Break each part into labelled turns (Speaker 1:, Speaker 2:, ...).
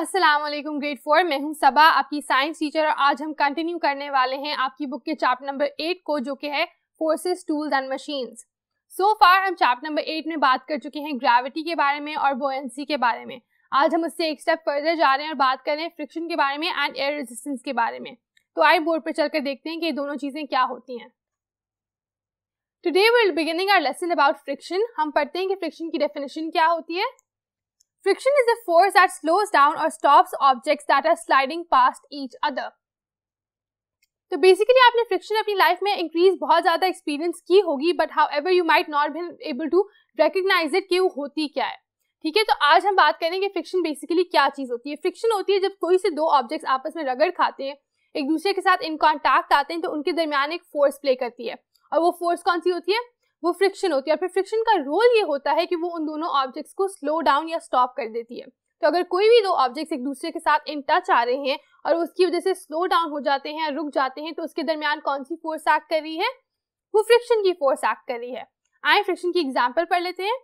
Speaker 1: अस्सलाम वालेकुम grade four मैं हूं सबा आपकी साइंस टीचर और आज हम कंटिन्यू करने वाले हैं आपकी बुक के चैप्टर नंबर एट को जो कि है forces tools and machines so far हम चैप्टर नंबर एट में बात कर चुके हैं ग्रेविटी के बारे में और बोएंसी के बारे में आज हम उससे एक स्टेप फर्दर जा रहे हैं और बात कर रहे हैं फ्रिक्शन के बारे में एंड एयर रेजिस्टेंस के बारे में तो आई बोर्ड पर चलकर देखते हैं कि ये दोनों चीज़ें क्या होती हैं today will beginning our lesson about friction हम पढ़ते हैं कि फ्रिक्शन की डेफिनेशन क्या होती है Friction is a force that slows down or stops objects that are sliding past each other. तो बेसिकली आपने फ्रिक्शन अपनी लाइफ में इंक्रीज बहुत ज़्यादा एक्सपीरियंस की होगी but however you might not been able to recognise it कि वो होती क्या है ठीक है तो आज हम बात करेंगे फ्रिक्शन बेसिकली क्या चीज़ होती है फ्रिक्शन होती है जब कोई से दो ऑब्जेक्ट्स आपस में रगड़ खाते हैं एक दूसरे के साथ इन कॉन्टैक्ट आते हैं तो उनके दरमियान एक फोर्स प्ले करती है और वो फोर्स कौन सी होती है वो फ्रिक्शन होती है और फिर फ्रिक्शन का रोल ये होता है कि वो उन दोनों ऑब्जेक्ट्स को स्लो डाउन या स्टॉप कर देती है तो अगर कोई भी दो ऑब्जेक्ट्स एक दूसरे के साथ इन टच आ रहे हैं और उसकी वजह से स्लो डाउन हो जाते हैं रुक जाते हैं तो उसके दरमियान कौन सी फोर्स एक्ट कर रही है वो फ्रिक्शन की फोर्स एक्ट कर रही है आए फ्रिक्शन की एग्जाम्पल पढ़ लेते हैं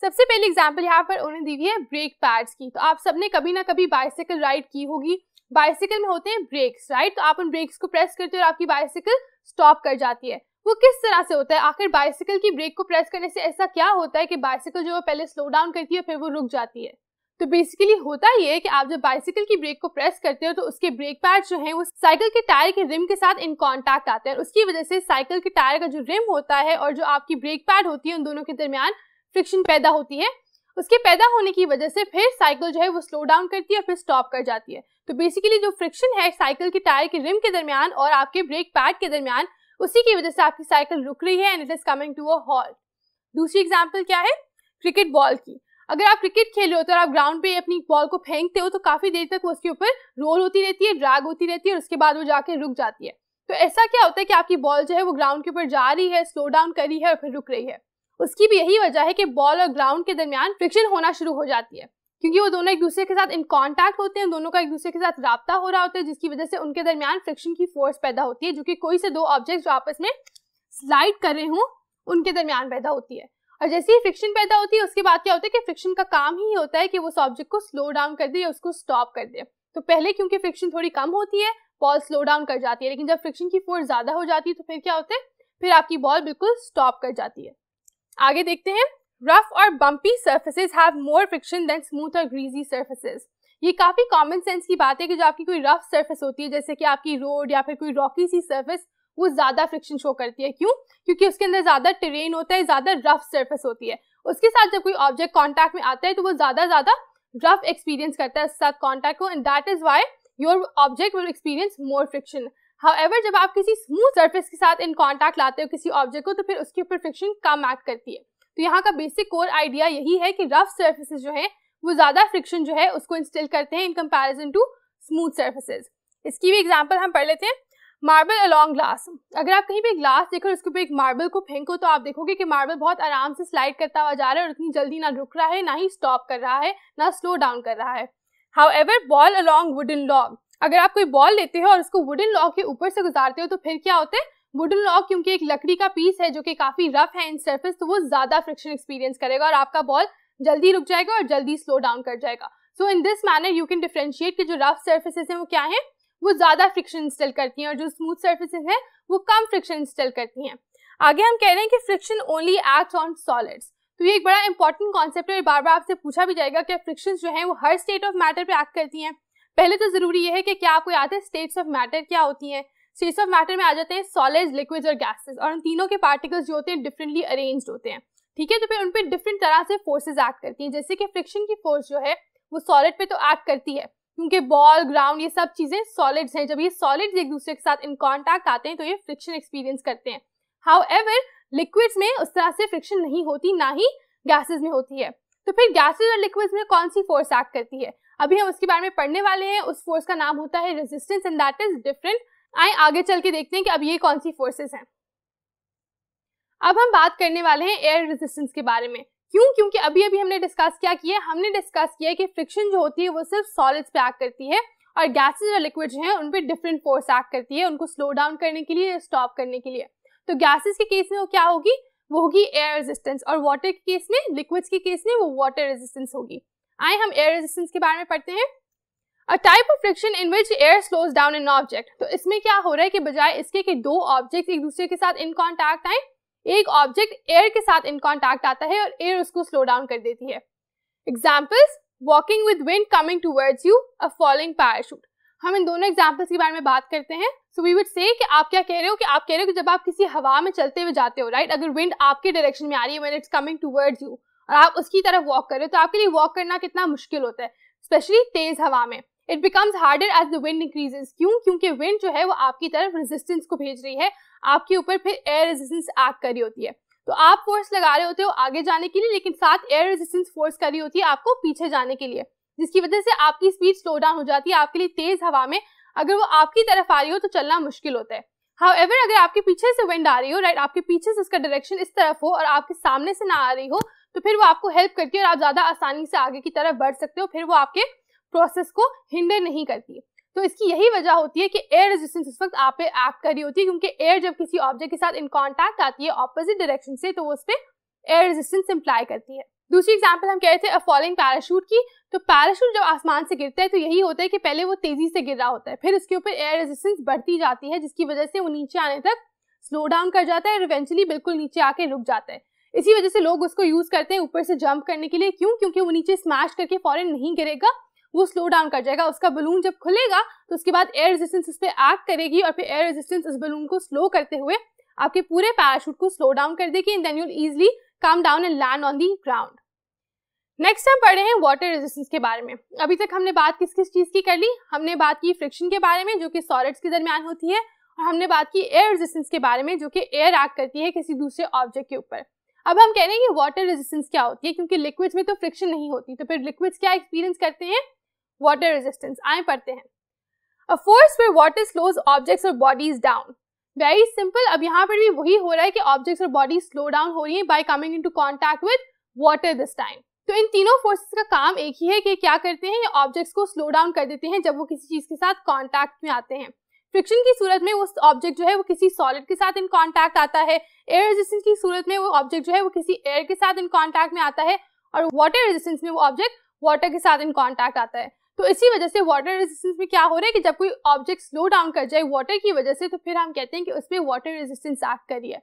Speaker 1: सबसे पहले एग्जाम्पल यहाँ पर उन्हें दी हुई है ब्रेक पैड्स की तो आप सबने कभी ना कभी बाइसिकल राइड की होगी बाइसिकल में होते हैं ब्रेक्स राइट तो आप उन ब्रेक्स को प्रेस करते हो और आपकी बाइसिकल स्टॉप कर जाती है वो किस तरह से होता है आखिर बाइसिकल की ब्रेक को प्रेस करने से ऐसा क्या होता है कि बाइसिकल जो है पहले स्लो डाउन करती है फिर वो रुक जाती है तो बेसिकली होता ये है कि आप जब बाइसिकल की ब्रेक को प्रेस करते हो तो उसके ब्रेक पैड जो है वो साइकिल के टायर के रिम के साथ इन कांटेक्ट आते हैं उसकी वजह से साइकिल के टायर का जो रिम होता है और जो आपकी ब्रेक पैड होती है उन दोनों के दरमियान फ्रिक्शन पैदा होती है उसके पैदा होने की वजह से फिर साइकिल जो है वो स्लो डाउन करती है और फिर स्टॉप कर जाती है तो बेसिकली जो फ्रिक्शन है साइकिल के टायर के रिम के दरमियान और आपके ब्रेक पैड के दरमियान उसी की वजह से आपकी साइकिल रुक रही है and it is coming to a halt दूसरी एग्जाम्पल क्या है क्रिकेट बॉल की अगर आप क्रिकेट खेल रहे हो तो आप ग्राउंड पे अपनी बॉल को फेंकते हो तो काफी देर तक उसके ऊपर रोल होती रहती है ड्रैग होती रहती है और उसके बाद वो जाके रुक जाती है तो ऐसा क्या होता है कि आपकी बॉल जो है वो ग्राउंड के ऊपर जा रही है स्लो डाउन करी है और फिर रुक रही है उसकी भी यही वजह है कि बॉल और ग्राउंड के दरमियान फ्रिक्शन होना शुरू हो जाती है क्योंकि वो दोनों एक दूसरे के साथ इन कॉन्टैक्ट होते हैं दोनों का एक दूसरे के साथ रबता हो रहा होता है जिसकी वजह से उनके दरमियान फ्रिक्शन की फोर्स पैदा होती है जो कि कोई से दो ऑब्जेक्ट जो आपस में स्लाइड कर रहे हों उनके दरमियान पैदा होती है और जैसे ही फ्रिक्शन पैदा होती है उसके बाद क्या होता है कि फ्रिक्शन का काम ही होता है कि वो उस ऑब्जेक्ट को स्लो डाउन कर दे या उसको स्टॉप कर दे तो पहले क्योंकि फ्रिक्शन थोड़ी कम होती है बॉल स्लो डाउन कर जाती है लेकिन जब फ्रिक्शन की फोर्स ज़्यादा हो जाती है तो फिर क्या होता है फिर आपकी बॉल बिल्कुल स्टॉप कर जाती है आगे देखते हैं रफ और bumpy surfaces have more friction then smooth और ग्रीजी surfaces. ये काफ़ी कॉमन सेंस की बात है कि जो आपकी कोई रफ सर्फेस होती है जैसे कि आपकी रोड या फिर कोई रॉकी सी सरफेस वो ज़्यादा फ्रिक्शन शो करती है क्यों क्योंकि उसके अंदर ज़्यादा ट्रेन होता है ज़्यादा रफ सर्फेस होती है उसके साथ जब कोई ऑब्जेक्ट कॉन्टैक्ट में आता है तो वो ज़्यादा ज़्यादा रफ एक्सपीरियंस करता है साथ कॉन्टैक्ट को and that is why your object will experience more friction ever जब आप किसी स्मूथ सर्फेस के साथ इन कॉन्टैक्ट लाते हो किसी ऑब्जेक्ट को तो फिर उसके ऊपर फ्रिक्शन कम एक्ट करती है तो यहाँ का बेसिक कोर आइडिया यही है कि रफ सर्फेसिस जो है वो ज़्यादा फ्रिक्शन जो है उसको इंस्टिल करते हैं in comparison to smooth surfaces इसकी भी एग्जाम्पल हम पढ़ लेते हैं मार्बल अलॉन्ग ग्लास अगर आप कहीं पे ग्लास देखो उसके ऊपर एक मार्बल को फेंको तो आप देखोगे कि मार्बल बहुत आराम से स्लाइड करता हुआ जा रहा है और इतनी जल्दी ना रुक रहा है ना ही स्टॉप कर रहा है ना स्लो डाउन कर रहा है however ball along wooden log अगर आप कोई बॉल लेते हो और उसको वुडन लॉग के ऊपर से गुजारते हो तो फिर क्या होते हैं वुडन लॉक क्योंकि एक लकड़ी का पीस है जो कि काफ़ी रफ है इन सरफेस तो वो ज़्यादा फ्रिक्शन एक्सपीरियंस करेगा और आपका बॉल जल्दी रुक जाएगा और जल्दी स्लो डाउन कर जाएगा so in this manner you can differentiate कि जो रफ सर्फेसेस हैं वो क्या हैं वो ज़्यादा फ्रिक्शन इंस्टॉल करती हैं और जो स्मूथ सर्फेसेस हैं वो कम फ्रिक्शन इंस्टॉल करती हैं आगे हम कह रहे हैं कि friction only act on solids तो ये एक बड़ा इंपॉर्टेंट कॉन्सेप्ट है बार बार आपसे पूछा भी जाएगा कि फ्रिक्शन जो हैं वो हर स्टेट ऑफ मैटर पर एक्ट करती हैं पहले तो ज़रूरी यह है कि क्या आपको याद है स्टेट्स ऑफ मैटर क्या होती हैं सो ये सब मैटर में आ जाते हैं सॉलिड लिक्विड और गैसेज और उन तीनों के पार्टिकल्स जो होते हैं डिफरेंटली अरेंज्ड होते हैं ठीक है तो फिर उन पर डिफरेंट तरह से फोर्सेज एक्ट करती हैं जैसे कि फ्रिक्शन की फोर्स जो है वो सॉलिड पे तो एक्ट करती है क्योंकि बॉल ग्राउंड ये सब चीज़ें सॉलिड्स हैं जब ये सॉलिड्स एक दूसरे के साथ इन कॉन्टैक्ट आते हैं तो ये फ्रिक्शन एक्सपीरियंस करते हैं हाउ एवर लिक्विड्स में उस तरह से फ्रिक्शन नहीं होती ना ही गैसेज में होती है तो फिर गैसेज और लिक्विड्स में कौन सी फोर्स एक्ट करती है अभी हम उसके बारे में पढ़ने वाले हैं उस फोर्स का नाम होता है resistance and that is different आए आगे चल के देखते हैं कि अब ये कौन सी फोर्सेस हैं अब हम बात करने वाले हैं एयर रेजिस्टेंस के बारे में क्यों क्योंकि अभी अभी हमने डिस्कस क्या किया हमने डिस्कस किया कि फ्रिक्शन जो होती है वो सिर्फ सॉलिड्स पे एक्ट करती है और गैसेज और लिक्विड हैं उन पर डिफरेंट फोर्स एक्ट करती है उनको स्लो डाउन करने के लिए स्टॉप करने के लिए तो गैसेज के केस में वो क्या होगी वो होगी एयर रेजिस्टेंस और वाटर के केस में लिक्विड्स के केस में वो वाटर रेजिस्टेंस होगी आए हम एयर रेजिस्टेंस के बारे में पढ़ते हैं a type of friction in which air slows down in object तो इसमें क्या हो रहा है कि बजाय इसके कि दो ऑब्जेक्ट एक दूसरे के साथ इन कॉन्टैक्ट आए एक ऑब्जेक्ट एयर के साथ इन कॉन्टैक्ट आता है और एयर उसको स्लो डाउन कर देती है examples walking with wind coming towards you a falling parachute हम इन दोनों एग्जाम्पल्स के बारे में बात करते हैं सो वी वुड से कि आप क्या कह रहे हो कि आप कह रहे हो कि जब आप किसी हवा में चलते हुए जाते हो राइट right? अगर विंड आपके डायरेक्शन में आ रही है when it's coming towards you और आप उसकी तरफ वॉक कर रहे हो तो आपके लिए वॉक करना कितना मुश्किल होता है स्पेशली तेज हवा में it becomes harder as the wind increases क्यों क्योंकि विंड जो है वो आपकी तरफ रेजिस्टेंस को भेज रही है आपके ऊपर फिर एयर रेजिस्टेंस एक्ट कर रही होती है तो आप फोर्स लगा रहे होते हो आगे जाने के लिए लेकिन साथ एयर रेजिस्टेंस फोर्स कर रही होती है आपको पीछे जाने के लिए जिसकी वजह से आपकी स्पीड स्लो डाउन हो जाती है आपके लिए तेज हवा में अगर वो आपकी तरफ आ रही हो तो चलना मुश्किल होता है हाउ एवर अगर आपके पीछे से विंड आ रही हो राइट आपके पीछे से उसका डायरेक्शन इस तरफ हो और आपके सामने से ना आ रही हो तो फिर वो आपको हेल्प करती है और आप ज़्यादा आसानी से आगे की तरफ बढ़ सकते हो फिर वो आपके प्रोसेस को हिंडर नहीं करती है तो इसकी यही वजह होती है कि एयर रेजिस्टेंस इस वक्त आप पे एक्ट कर रही होती है क्योंकि एयर जब किसी ऑब्जेक्ट के साथ इन कॉन्टैक्ट आती है ऑपोजिट डायरेक्शन से तो वो उस पर एयर रेजिस्टेंस इंप्लाई करती है दूसरी एग्जाम्पल हम कह रहे थे फॉलिंग पैराशूट की तो पैराशूट जब आसमान से गिरता है तो यही होता है कि पहले वो तेजी से गिर रहा होता है फिर उसके ऊपर एयर रेजिस्टेंस बढ़ती जाती है जिसकी वजह से वो नीचे आने तक स्लो डाउन कर जाता है और इवेंचुअली बिल्कुल नीचे आके रुक जाता है इसी वजह से लोग उसको यूज करते हैं ऊपर से जंप करने के लिए क्यों क्योंकि वो नीचे स्मैश करके फॉरन नहीं गिरेगा वो स्लो डाउन कर जाएगा उसका बलून जब खुलेगा तो उसके बाद एयर रेजिस्टेंस इस पर आग करेगी और फिर एयर रेजिस्टेंस इस बलून को स्लो करते हुए आपके पूरे पैराशूट को स्लो डाउन कर देगी and then you'll easily come down and land on the ground next हम पढ़े हैं वाटर रेजिस्टेंस के बारे में अभी तक हमने बात किस किस चीज़ की कर ली हमने बात की फ्रिक्शन के बारे में जो कि सॉलिड्स के दरमियान होती है और हमने बात की एयर रेजिस्टेंस के बारे में जो कि एयर एक्ट करती है किसी दूसरे ऑब्जेक्ट के ऊपर अब हम कह रहे हैं कि वाटर रेजिस्टेंस क्या होती है क्योंकि लिक्विड्स में तो फ्रिक्शन नहीं होती तो फिर लिक्विड्स क्या एक्सपीरियंस करते हैं वाटर रेजिस्टेंस आए पढ़ते हैं a force where water slows objects और बॉडीज डाउन वेरी सिंपल अब यहाँ पर भी वही हो रहा है कि ऑब्जेक्ट्स और बॉडीज स्लो डाउन हो रही है by coming into contact with water this time तो इन तीनों फोर्सेस का काम एक ही है कि क्या करते हैं ऑब्जेक्ट्स को स्लो डाउन कर देते हैं जब वो किसी चीज के साथ कॉन्टैक्ट में आते हैं फ्रिक्शन की सूरत में वो ऑब्जेक्ट जो है वो किसी सॉलिड के साथ इन कॉन्टैक्ट आता है एयर रेजिस्टेंस की सूरत में वो ऑब्जेक्ट जो है वो किसी एयर के साथ इन कॉन्टैक्ट में आता है और वाटर रेजिस्टेंस में वो ऑब्जेक्ट वाटर के साथ इन कॉन्टैक्ट आता है तो इसी वजह से वाटर रेजिस्टेंस में क्या हो रहा है कि जब कोई ऑब्जेक्ट स्लो डाउन कर जाए वाटर की वजह से तो फिर हम कहते हैं कि उसमें वाटर रेजिस्टेंस एक्ट करिए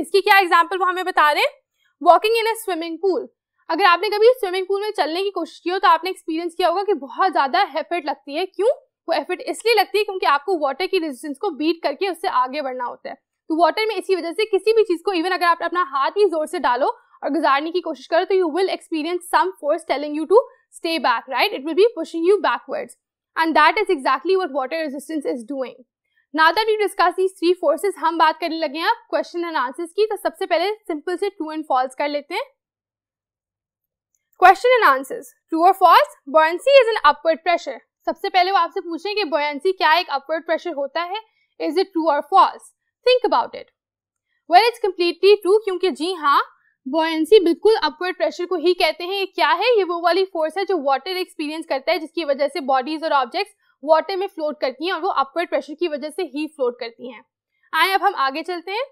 Speaker 1: इसकी क्या एग्जाम्पल वो हमें बता रहे हैं walking in a swimming pool अगर आपने कभी स्विमिंग पूल में चलने की कोशिश की हो तो आपने एक्सपीरियंस किया होगा कि बहुत ज़्यादा एफर्ट लगती है क्यों वो एफर्ट इसलिए लगती है क्योंकि आपको वाटर की रेजिस्टेंस को बीट करके उससे आगे बढ़ना होता है तो वाटर में इसी वजह से किसी भी चीज़ को इवन अगर आप अपना हाथ ही जोर से डालो और गुजारने की कोशिश करो तो you will experience some force telling you to stay back, right? It will be pushing you backwards. And that is exactly what water resistance is doing. Now that we discuss these three forces, हम बात करने लगे हैं अब question and answers की तो सबसे पहले सिंपल से ट्रू एंड फॉल्स कर लेते हैं क्वेश्चन एंड आंसर्स ट्रू और false buoyancy is an upward pressure सबसे पहले वो आपसे पूछें कि बॉयंसी क्या एक अपवर्ड प्रेशर होता है इज इट ट्रू और false think about it well it's completely true क्योंकि जी हाँ बॉयंसी बिल्कुल अपवर्ड प्रेशर को ही कहते हैं क्या है ये वो वाली फोर्स है जो वाटर एक्सपीरियंस करता है जिसकी वजह से बॉडीज और ऑब्जेक्ट्स वाटर में फ्लोट करती हैं और वो अपवर्ड प्रेशर की वजह से ही फ्लोट करती हैं आए अब हम आगे चलते हैं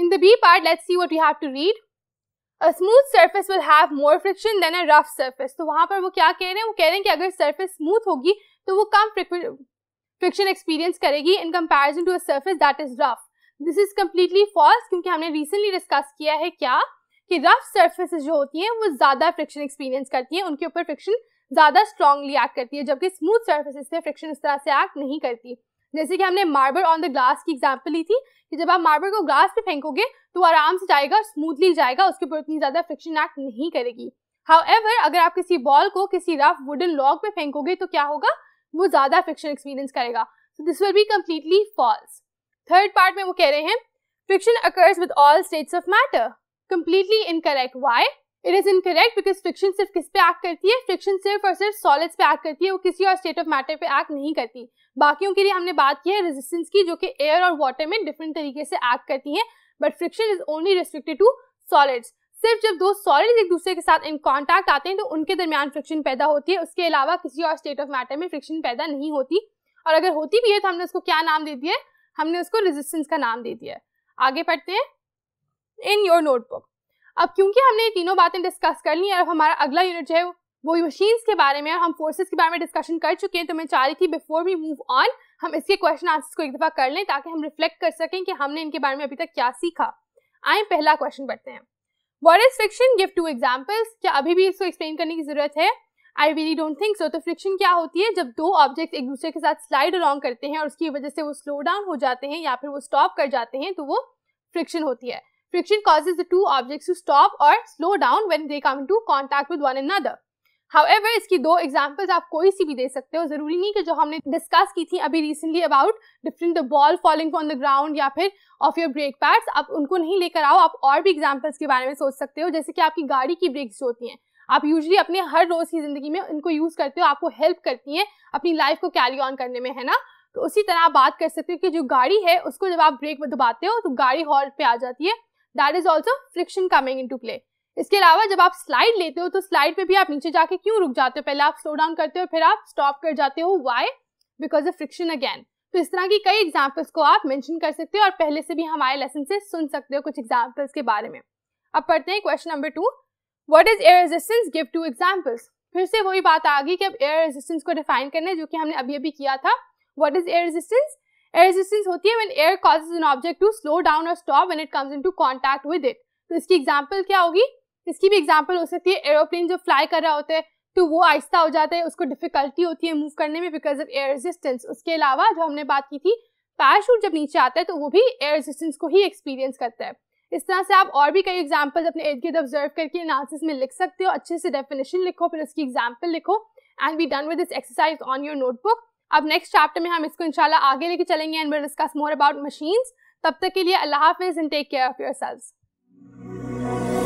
Speaker 1: in the B part let's see what you have to read a smooth surface will have more friction than a rough surface तो वहां पर वो क्या कह रहे हैं वो कह रहे हैं कि अगर सर्फेस स्मूथ होगी तो वो कम फ्रिक्शन एक्सपीरियंस करेगी in comparison to a surface that is rough this is completely false क्योंकि हमने रिसेंटली डिस्कस किया है क्या कि रफ सर्फेस जो होती हैं वो ज़्यादा फ्रिक्शन एक्सपीरियंस करती हैं उनके ऊपर फ्रिक्शन ज़्यादा स्ट्रांगली एक्ट करती है जबकि स्मूथ सर्फेसिस पे फ्रिक्शन इस तरह से एक्ट नहीं करती जैसे कि हमने मार्बल ऑन द ग्लास की एग्जाम्पल ली थी कि जब आप मार्बल को ग्लास पे फेंकोगे तो आराम से जाएगा स्मूथली जाएगा उसके ऊपर उतनी ज़्यादा फ्रिक्शन एक्ट नहीं करेगी हाउ अगर आप किसी बॉल को किसी रफ वुडन लॉग पे फेंकोगे तो क्या होगा वो ज़्यादा फ्रिक्शन एक्सपीरियंस करेगा so this will be completely false third part में वो कह रहे हैं friction occurs with all states of matter completely incorrect why it is incorrect because friction सिर्फ किस पे एक्ट करती है फ्रिक्शन सिर्फ और सिर्फ सॉलिड्स पे एक्ट करती है वो किसी और स्टेट ऑफ मैटर पे एक्ट नहीं करती बाकियों के लिए हमने बात की है रेजिस्टेंस की जो कि एयर और वाटर में डिफरेंट तरीके से एक्ट करती है but friction is only restricted to solids सिर्फ जब दो सॉलिड्स एक दूसरे के साथ इन कॉन्टैक्ट आते हैं तो उनके दरमियान फ्रिक्शन पैदा होती है उसके अलावा किसी और स्टेट ऑफ मैटर में फ्रिक्शन पैदा नहीं होती और अगर होती भी है तो हमने उसको क्या नाम दे दिया है हमने उसको रेजिस्टेंस का नाम दे दिया है आगे पढ़ते हैं इन योर नोटबुक अब क्योंकि हमने ये तीनों बातें डिस्कस कर ली हैं अब हमारा अगला यूनिट जो है वो मशीन्स के बारे में हम फोर्सेस के बारे में डिस्कशन कर चुके हैं तो मैं चाह रही थी बिफोर वी मूव ऑन हम इसके क्वेश्चन आंसर्स को एक दफ़ा कर लें ताकि हम रिफ्लेक्ट कर सकें कि हमने इनके बारे में अभी तक क्या सीखा आए पहला क्वेश्चन पढ़ते हैं what is friction give two examples क्या अभी भी इसको एक्सप्लेन करने की जरूरत है I really don't think so तो फ्रिक्शन क्या होती है जब दो ऑब्जेक्ट्स एक दूसरे के साथ स्लाइड अलॉन्ग करते हैं और उसकी वजह से वो स्लो डाउन हो जाते हैं या फिर वो स्टॉप कर जाते हैं तो वो फ्रिक्शन होती है friction causes the two objects to stop or slow down when they come into contact with one however इसकी दो एग्जाम्पल्स आप कोई सी भी दे सकते हो जरूरी नहीं कि जो हमने डिस्कस की थी अभी recently about different the ball falling on the ground या फिर ऑफ योर ब्रेक पैड्स आप उनको नहीं लेकर आओ आप और भी एग्जाम्पल्स के बारे में सोच सकते हो जैसे कि आपकी गाड़ी की ब्रेक्स जो होती हैं आप यूजली अपने हर रोज़ की ज़िंदगी में इनको यूज़ करते हो आपको हेल्प करती हैं अपनी लाइफ को कैरी ऑन करने में है ना तो उसी तरह आप बात कर सकते हो कि जो गाड़ी है उसको जब आप ब्रेक में दबाते हो तो गाड़ी हॉल्ट पे आ जाती है that is also friction coming into play इसके अलावा जब आप स्लाइड लेते हो तो स्लाइड पे भी आप नीचे जाके क्यों रुक जाते हो पहले आप स्लो डाउन करते हो फिर आप स्टॉप कर जाते हो why because of friction again तो इस तरह की कई एग्जाम्पल्स को आप मैंशन कर सकते हो और पहले से भी हमारे लेसन से सुन सकते हो कुछ एग्जाम्पल्स के बारे में अब पढ़ते हैं question number two what is air resistance give two examples फिर से वही बात आ गई कि अब एयर रेजिस्टेंस को डिफाइन करना है जो कि हमने अभी अभी किया था what is air resistance air resistance होती है when air causes an object to slow down और stop when it comes to contact with it तो इसकी एग्जाम्पल क्या होगी इसकी भी एग्जाम्पल हो सकती है एरोप्लेन जो फ्लाई कर रहा होता है तो वो आहिस्ता हो जाता है उसको डिफिकल्टी होती है मूव करने में बिकॉज ऑफ एयर रेजिस्टेंस उसके अलावा जो हमने बात की थी पैराशूट जब नीचे आता है तो वो भी एयर रेजिस्टेंस को ही एक्सपीरियंस करता है इस तरह से आप और भी कई एग्जाम्पल्स अपने इर्द गिर्द ऑब्जर्व करके एनालिसिस में लिख सकते हो अच्छे से डेफिनेशन लिखो फिर उसकी एग्जाम्पल लिखो and be done with this exercise on your notebook अब नेक्स्ट चैप्टर में हम इसको इंशाल्लाह आगे लेके चलेंगे and will discuss more about machines तब तक के लिए अल्लाह हाफिज and take care of your self